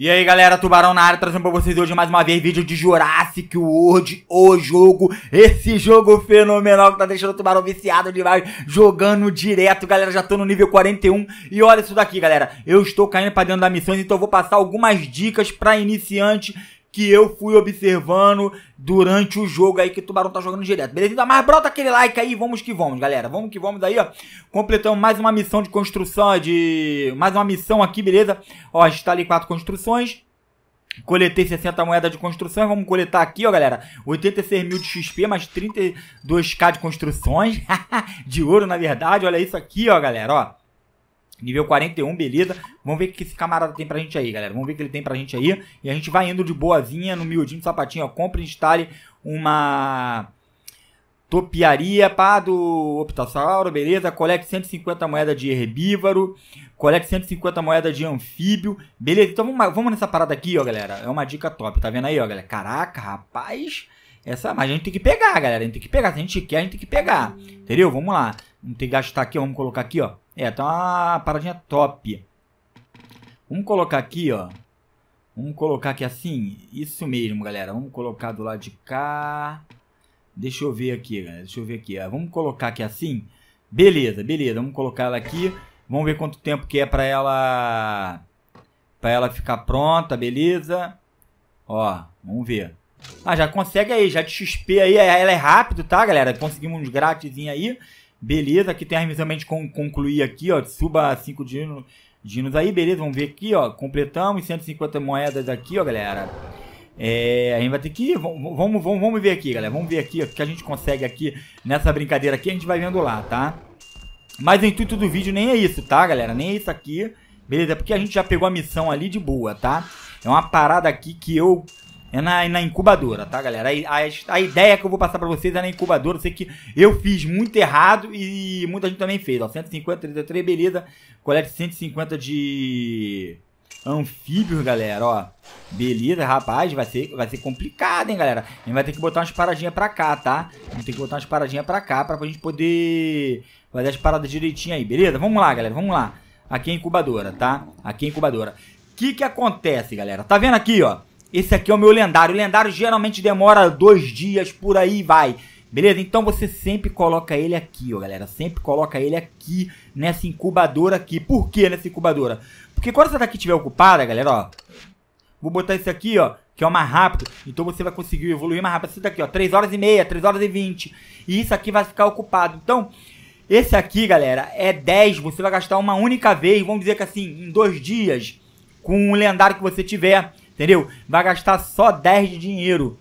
E aí galera, Tubarão na área, trazendo pra vocês hoje mais uma vez vídeo de Jurassic World, o jogo, esse jogo fenomenal que tá deixando o Tubarão viciado demais, jogando direto, galera, já tô no nível 41, e olha isso daqui galera, eu estou caindo pra dentro da missão, então eu vou passar algumas dicas pra iniciante que eu fui observando durante o jogo aí que o Tubarão tá jogando direto. Beleza? Então, mas brota aquele like aí, vamos que vamos, galera. Vamos que vamos aí, ó. Completamos mais uma missão de construção, de... Mais uma missão aqui, beleza? Ó, a gente tá ali quatro construções. Coletei 60 moedas de construção. Vamos coletar aqui, ó, galera. 86 mil de XP, mais 32k de construções. de ouro, na verdade. Olha isso aqui, ó, galera, ó. Nível 41, beleza. Vamos ver o que esse camarada tem pra gente aí, galera. Vamos ver o que ele tem pra gente aí. E a gente vai indo de boazinha, no miudinho, sapatinho, ó. Compre e instale uma topiaria, pá, do Optassauro, beleza. Colete 150 moedas de herbívoro. Colete 150 moedas de anfíbio. Beleza, então vamos, vamos nessa parada aqui, ó, galera. É uma dica top, tá vendo aí, ó, galera. Caraca, rapaz. Essa, mas a gente tem que pegar, galera. A gente tem que pegar. Se a gente quer, a gente tem que pegar. Entendeu? Vamos lá. Vamos ter que gastar aqui, ó. Vamos colocar aqui, ó. É, tá uma paradinha top. Vamos colocar aqui, ó. Vamos colocar aqui assim. Isso mesmo, galera. Vamos colocar do lado de cá. Deixa eu ver aqui, galera. Deixa eu ver aqui. Ó. Vamos colocar aqui assim. Beleza, beleza. Vamos colocar ela aqui. Vamos ver quanto tempo que é pra ela... Pra ela ficar pronta, beleza? Ó, vamos ver. Ah, já consegue aí, já de XP aí. É, ela é rápido, tá, galera? Conseguimos uns grátis aí. Beleza, aqui tem a remissão de concluir aqui, ó. Suba 5 dinos, dinos aí, beleza. Vamos ver aqui, ó. Completamos 150 moedas aqui, ó, galera. É, a gente vai ter que. Vamos, vamos, vamos ver aqui, galera. Vamos ver aqui o que a gente consegue aqui nessa brincadeira aqui. A gente vai vendo lá, tá? Mas o intuito do vídeo nem é isso, tá, galera? Nem é isso aqui. Beleza? É porque a gente já pegou a missão ali de boa, tá? É uma parada aqui que eu é na, na incubadora, tá, galera? A, a, a ideia que eu vou passar para vocês é na incubadora. Eu sei que eu fiz muito errado e muita gente também fez. Ó, 150, 33, beleza. Colete 150 de anfíbios, galera, ó. Beleza, rapaz, vai ser, vai ser complicado, hein, galera. A gente vai ter que botar umas paradinhas pra cá, tá? gente ter que botar umas paradinhas pra cá pra gente poder fazer as paradas direitinho aí, beleza? Vamos lá, galera, vamos lá. Aqui é incubadora, tá? Aqui é incubadora. O que que acontece, galera? Tá vendo aqui, ó? Esse aqui é o meu lendário. O lendário geralmente demora dois dias, por aí vai. Beleza? Então você sempre coloca ele aqui, ó, galera. Sempre coloca ele aqui, nessa incubadora aqui. Por que nessa incubadora? Porque quando essa daqui estiver ocupada, galera, ó. Vou botar esse aqui, ó, que é o mais rápido. Então você vai conseguir evoluir mais rápido. Esse daqui, ó, 3 horas e meia, 3 horas e 20. E isso aqui vai ficar ocupado. Então, esse aqui, galera, é 10. Você vai gastar uma única vez, vamos dizer que assim, em dois dias, com o lendário que você tiver entendeu? Vai gastar só 10 de dinheiro.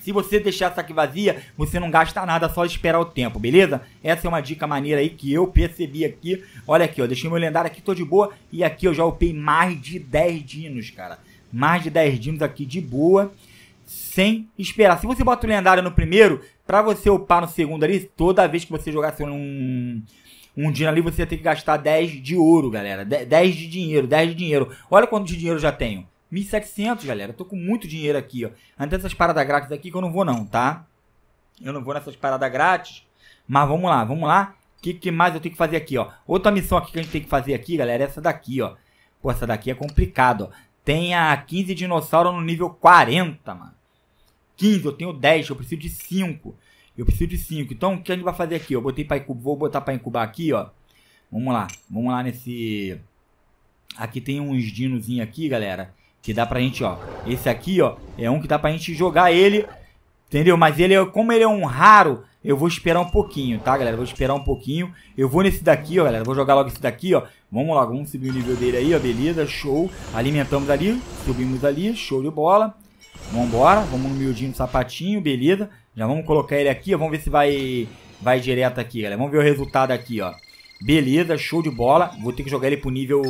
Se você deixar essa aqui vazia, você não gasta nada, só esperar o tempo, beleza? Essa é uma dica maneira aí que eu percebi aqui. Olha aqui, ó, deixei meu lendário aqui, tô de boa. E aqui eu já upei mais de 10 dinos, cara. Mais de 10 dinos aqui de boa, sem esperar. Se você bota o lendário no primeiro, pra você upar no segundo ali, toda vez que você jogasse um... Um dino ali você ia ter que gastar 10 de ouro, galera. 10 de dinheiro, 10 de dinheiro. Olha quanto de dinheiro eu já tenho. 1.700, galera. tô com muito dinheiro aqui, ó. Antes dessas paradas grátis aqui que eu não vou não, tá? Eu não vou nessas paradas grátis. Mas vamos lá, vamos lá. O que, que mais eu tenho que fazer aqui, ó? Outra missão aqui que a gente tem que fazer aqui, galera, é essa daqui, ó. Pô, essa daqui é complicada, ó. Tem a 15 dinossauro no nível 40, mano. 15, eu tenho 10, eu preciso de 5. Eu preciso de 5. Então, o que a gente vai fazer aqui? Eu botei para incubar, vou botar para incubar aqui, ó. Vamos lá. Vamos lá nesse Aqui tem uns dinozinho aqui, galera, que dá pra gente, ó. Esse aqui, ó, é um que dá pra gente jogar ele. Entendeu? Mas ele, é, como ele é um raro, eu vou esperar um pouquinho, tá, galera? Vou esperar um pouquinho. Eu vou nesse daqui, ó, galera. Vou jogar logo esse daqui, ó. Vamos lá, vamos subir o nível dele aí, ó. Beleza, show. Alimentamos ali, subimos ali, show de bola. Vambora, vamos no miudinho do sapatinho, beleza. Já vamos colocar ele aqui, ó. Vamos ver se vai, vai direto aqui, galera. Vamos ver o resultado aqui, ó. Beleza, show de bola. Vou ter que jogar ele pro nível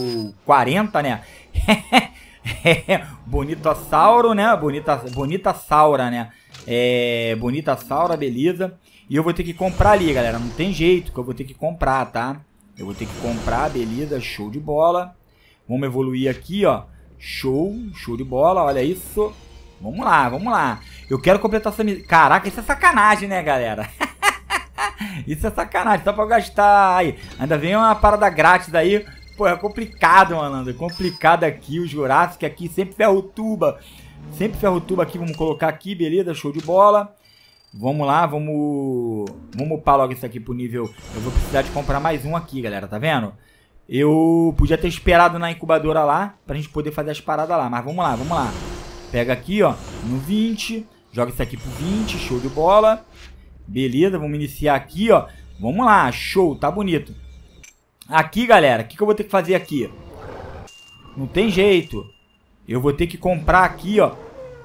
40, né? bonita sauro né? Bonita, bonita Saura, né? É, bonita Saura, beleza. E eu vou ter que comprar ali, galera. Não tem jeito que eu vou ter que comprar, tá? Eu vou ter que comprar, beleza. Show de bola. Vamos evoluir aqui, ó. Show, show de bola. Olha isso. Vamos lá, vamos lá. Eu quero completar essa missão. Caraca, isso é sacanagem, né, galera? isso é sacanagem. Só pra eu gastar. Aí, ainda vem uma parada grátis aí Pô, é complicado, malandro. É complicado aqui. O Jurassic aqui sempre tuba, Sempre tuba aqui. Vamos colocar aqui, beleza? Show de bola. Vamos lá, vamos... Vamos upar logo isso aqui pro nível... Eu vou precisar de comprar mais um aqui, galera. Tá vendo? Eu podia ter esperado na incubadora lá, pra gente poder fazer as paradas lá. Mas vamos lá, vamos lá. Pega aqui, ó, no 20. Joga isso aqui pro 20, show de bola. Beleza, vamos iniciar aqui, ó. Vamos lá, show, tá bonito. Aqui, galera, o que, que eu vou ter que fazer aqui? Não tem jeito. Eu vou ter que comprar aqui, ó.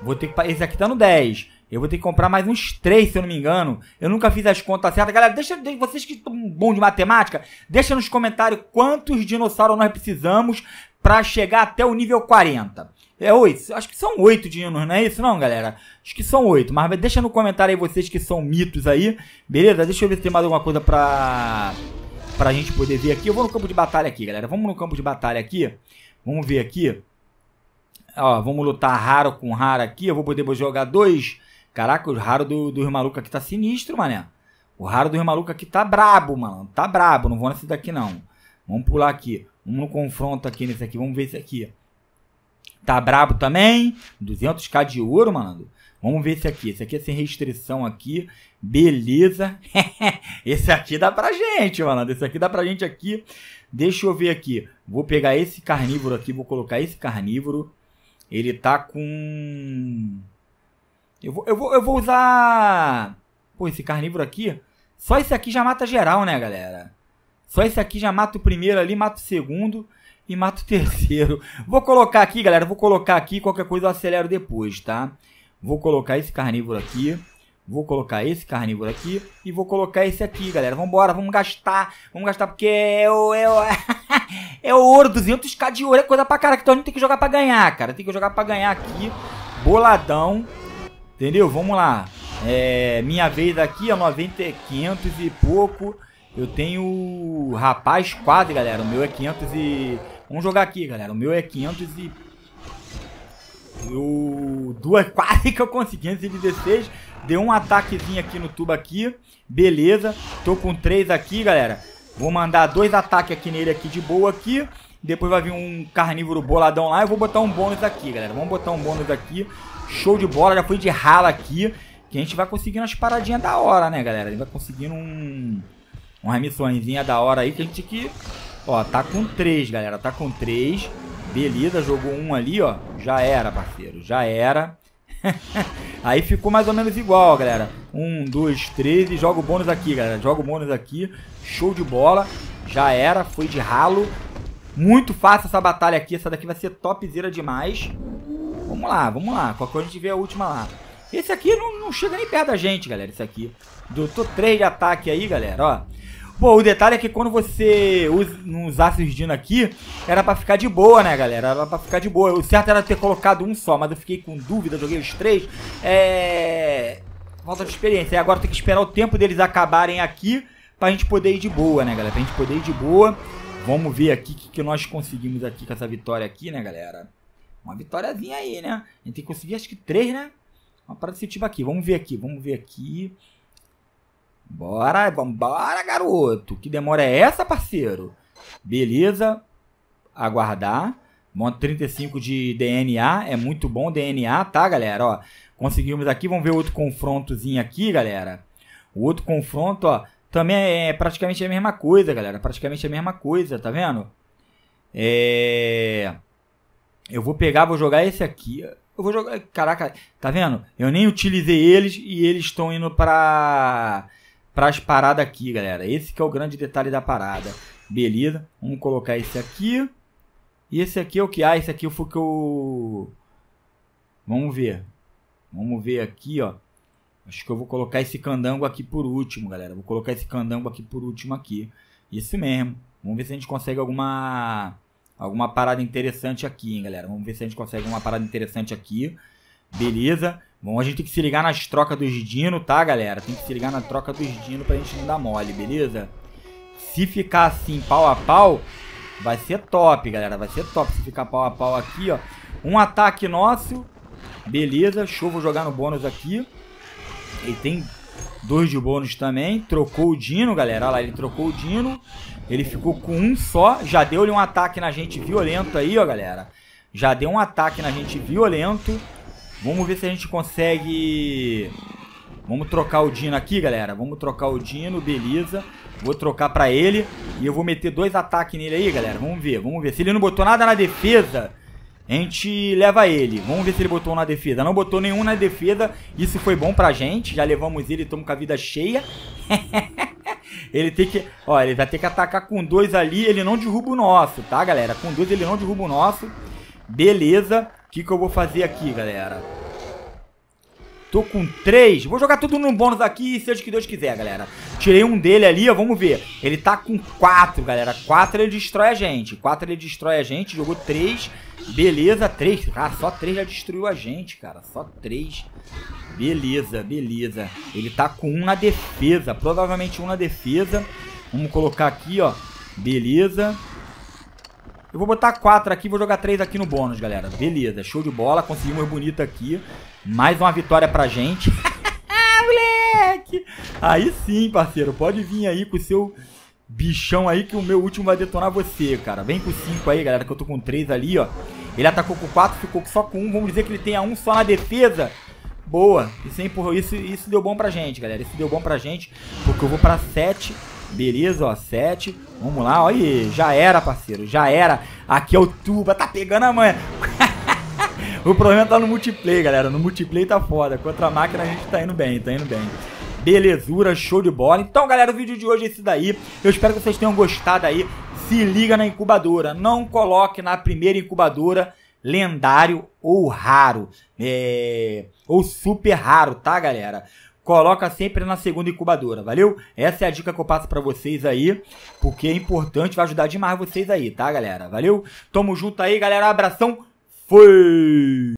Vou ter que... Esse aqui tá no 10. Eu vou ter que comprar mais uns 3, se eu não me engano. Eu nunca fiz as contas certas. Galera, deixa, vocês que estão bom de matemática, deixa nos comentários quantos dinossauros nós precisamos para chegar até o nível 40. É 8, acho que são 8 dinos, não é isso não, galera? Acho que são 8, mas deixa no comentário aí vocês que são mitos aí. Beleza? Deixa eu ver se tem mais alguma coisa pra pra gente poder ver aqui. Eu vou no campo de batalha aqui, galera. Vamos no campo de batalha aqui. Vamos ver aqui. Ó, vamos lutar raro com raro aqui. Eu vou poder jogar dois. Caraca, o raro do, do maluco aqui tá sinistro, mané. O raro do maluco aqui tá brabo, mano. Tá brabo. Não vou nesse daqui, não. Vamos pular aqui. Vamos no confronto aqui nesse aqui. Vamos ver esse aqui. Tá brabo também? 200k de ouro, malandro. Vamos ver esse aqui. Esse aqui é sem restrição aqui. Beleza. esse aqui dá pra gente, malandro. Esse aqui dá pra gente aqui. Deixa eu ver aqui. Vou pegar esse carnívoro aqui. Vou colocar esse carnívoro. Ele tá com... Eu vou, eu vou, eu vou usar... Pô, esse carnívoro aqui... Só esse aqui já mata geral, né, galera? Só esse aqui já mata o primeiro ali, mata o segundo e mato o terceiro. Vou colocar aqui, galera, vou colocar aqui, qualquer coisa eu acelero depois, tá? Vou colocar esse carnívoro aqui. Vou colocar esse carnívoro aqui e vou colocar esse aqui, galera. Vambora, vamos gastar. Vamos gastar porque é o... É o, é, é ouro, 200k de ouro. É coisa pra caraca, então a gente tem que jogar pra ganhar, cara. Tem que jogar pra ganhar aqui. Boladão. Entendeu? Vamos lá. É, minha vez aqui ó, 90, 500 e pouco. Eu tenho... Rapaz, quase, galera. O meu é 500 e... Vamos jogar aqui, galera. O meu é 500 e... Eu... Duas quase que eu consegui, 516. Deu um ataquezinho aqui no tubo aqui. Beleza. Tô com três aqui, galera. Vou mandar dois ataques aqui nele aqui de boa aqui. Depois vai vir um carnívoro boladão lá. Eu vou botar um bônus aqui, galera. Vamos botar um bônus aqui. Show de bola. Já fui de rala aqui. Que a gente vai conseguindo as paradinhas da hora, né, galera? A gente vai conseguindo um... Uma remissõezinha da hora aí que a gente tem que Ó, tá com 3, galera. Tá com 3. Beleza, jogou um ali, ó. Já era, parceiro. Já era. Aí ficou mais ou menos igual, galera. 1, 2, 3 e joga o bônus aqui, galera. Joga o bônus aqui. Show de bola. Já era. Foi de ralo. Muito fácil essa batalha aqui. Essa daqui vai ser topzera demais. Vamos lá, vamos lá. Qualquer coisa a gente vê a última lá. Esse aqui não, não chega nem perto da gente, galera. Esse aqui. Doutor 3 de ataque aí, galera, ó. Pô, o detalhe é que quando você usa, não usasse os dinos aqui, era pra ficar de boa, né, galera? Era pra ficar de boa. O certo era ter colocado um só, mas eu fiquei com dúvida, joguei os três. É... Falta de experiência. E agora tem que esperar o tempo deles acabarem aqui pra gente poder ir de boa, né, galera? Pra gente poder ir de boa. Vamos ver aqui o que, que nós conseguimos aqui com essa vitória aqui, né, galera? Uma vitóriazinha aí, né? A gente tem que conseguir acho que três, né? Uma parada desse tipo aqui. Vamos ver aqui, vamos ver aqui. Bora, vambora, garoto. Que demora é essa, parceiro? Beleza. Aguardar. Monte 35 de DNA. É muito bom DNA, tá, galera? Ó, conseguimos aqui. Vamos ver outro confrontozinho aqui, galera. O outro confronto, ó. Também é, é praticamente a mesma coisa, galera. Praticamente a mesma coisa, tá vendo? É... Eu vou pegar, vou jogar esse aqui. Eu vou jogar... Caraca, tá vendo? Eu nem utilizei eles e eles estão indo pra para as paradas aqui, galera. Esse que é o grande detalhe da parada. Beleza? Vamos colocar esse aqui. E esse aqui é o que? Ah, esse aqui foi que eu... Vamos ver. Vamos ver aqui, ó. Acho que eu vou colocar esse candango aqui por último, galera. Vou colocar esse candango aqui por último aqui. Isso mesmo. Vamos ver se a gente consegue alguma... Alguma parada interessante aqui, hein, galera. Vamos ver se a gente consegue uma parada interessante aqui. Beleza. Bom, a gente tem que se ligar nas trocas dos Dino, tá, galera? Tem que se ligar na troca dos Dino pra gente não dar mole, beleza? Se ficar assim, pau a pau, vai ser top, galera. Vai ser top se ficar pau a pau aqui, ó. Um ataque nosso. Beleza, show, vou jogar no bônus aqui. Ele tem dois de bônus também. Trocou o Dino, galera. Olha lá, ele trocou o Dino. Ele ficou com um só. Já deu-lhe um ataque na gente violento aí, ó, galera. Já deu um ataque na gente violento. Vamos ver se a gente consegue... Vamos trocar o Dino aqui, galera. Vamos trocar o Dino, beleza. Vou trocar pra ele. E eu vou meter dois ataques nele aí, galera. Vamos ver, vamos ver. Se ele não botou nada na defesa, a gente leva ele. Vamos ver se ele botou na defesa. Não botou nenhum na defesa. Isso foi bom pra gente. Já levamos ele, estamos com a vida cheia. ele tem que... Ó, ele vai ter que atacar com dois ali. Ele não derruba o nosso, tá, galera? Com dois ele não derruba o nosso. Beleza. O que, que eu vou fazer aqui, galera? Tô com três. Vou jogar tudo num bônus aqui, seja o que Deus quiser, galera. Tirei um dele ali, ó, vamos ver. Ele tá com quatro, galera. Quatro ele destrói a gente. Quatro ele destrói a gente. Jogou três. Beleza, três. Ah, só três já destruiu a gente, cara. Só três. Beleza, beleza. Ele tá com um na defesa. Provavelmente um na defesa. Vamos colocar aqui, ó. Beleza. Eu vou botar 4 aqui, vou jogar 3 aqui no bônus, galera. Beleza, show de bola. Conseguimos bonito aqui. Mais uma vitória pra gente. Ah, moleque! Aí sim, parceiro. Pode vir aí com o seu bichão aí que o meu último vai detonar você, cara. Vem com 5 aí, galera, que eu tô com 3 ali, ó. Ele atacou com 4, ficou só com 1. Um. Vamos dizer que ele tenha 1 um só na defesa. Boa. Isso, isso, isso deu bom pra gente, galera. Isso deu bom pra gente, porque eu vou pra 7... Beleza, ó, 7. Vamos lá, olha já era, parceiro, já era. Aqui é o Tuba, tá pegando a manha. o problema tá no multiplayer, galera. No multiplayer tá foda. Contra a máquina a gente tá indo bem, tá indo bem. Belezura, show de bola. Então, galera, o vídeo de hoje é esse daí. Eu espero que vocês tenham gostado aí. Se liga na incubadora. Não coloque na primeira incubadora lendário ou raro. É... Ou super raro, tá, galera? coloca sempre na segunda incubadora, valeu? Essa é a dica que eu passo para vocês aí, porque é importante, vai ajudar demais vocês aí, tá, galera? Valeu? Tamo junto aí, galera. Abração. Fui!